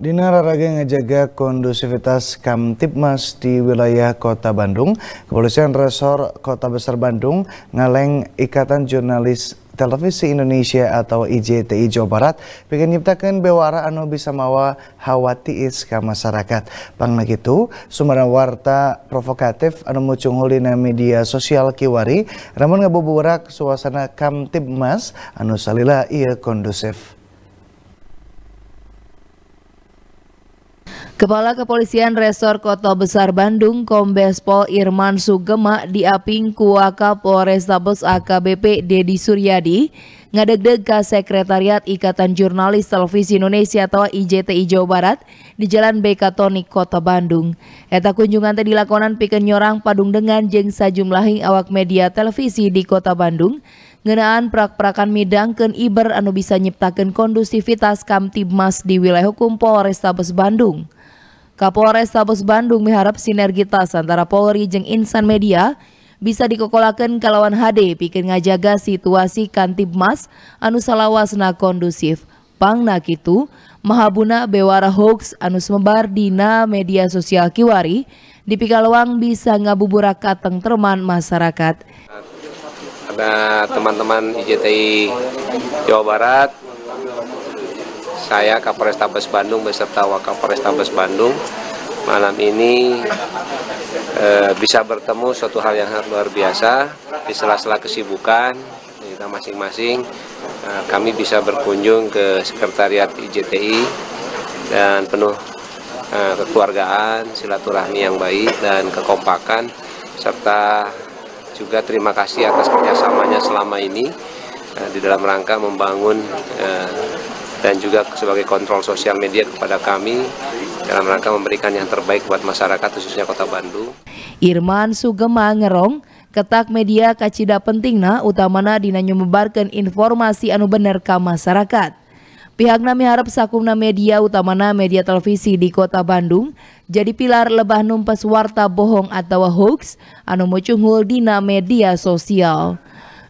Dinar Raga ngejaga kondusivitas Kamtipmas di wilayah Kota Bandung. Kepolisian Resor Kota Besar Bandung ngaleng Ikatan Jurnalis Televisi Indonesia atau IJTI Jawa Barat pengen nyiptakan bewara anu bisa mawa hawatiis ke masyarakat. Pangna itu sumber warta provokatif anu mucung hulina media sosial kiwari, namun ngabuburak suasana Kamtipmas anu salila ia kondusif. Kepala Kepolisian Resor Kota Besar Bandung Kombes Pol Irman Sugema diaping Kuaka Polrestabes AKBP Dedi Suryadi ngadeg-deg ke Sekretariat Ikatan Jurnalis Televisi Indonesia atau IJTI Jawa Barat di Jalan BK Tonik Kota Bandung. Eta kunjungan tadi lakonan piken nyorang padung dengan jengsa sajumlahing awak media televisi di Kota Bandung ngenaan prak-prakan midang ken Iber anu bisa nyiptakan kondusivitas Kamtibmas di wilayah hukum Polrestabes Bandung. Kapolres Tabes Bandung mengharap sinergitas antara Polri jeng insan media bisa dikokolakan kalawan HD pikir ngajaga situasi mas anu salawasna kondusif nak itu, mahabuna bewara hoax anu sembar dina media sosial kiwari di Pikalawang bisa ngabuburak teman masyarakat ada teman-teman IJTI Jawa Barat saya Kapolres Tabes Bandung beserta Wakapolres Tabes Bandung malam ini e, bisa bertemu suatu hal yang luar biasa di sela-sela kesibukan kita masing-masing e, kami bisa berkunjung ke Sekretariat IJTI dan penuh e, kekeluargaan, silaturahmi yang baik dan kekompakan serta juga terima kasih atas kerjasamanya selama ini Eh, di dalam rangka membangun eh, dan juga sebagai kontrol sosial media kepada kami dalam rangka memberikan yang terbaik buat masyarakat khususnya kota Bandung. Irman Sugema Ngerong, ketak media kacida pentingna utamana dina nyumbarkan informasi anu bener ke masyarakat. Pihak nami harap sakumna media utamana media televisi di kota Bandung jadi pilar lebah numpas warta bohong atau hoax anu mucunghul dina media sosial.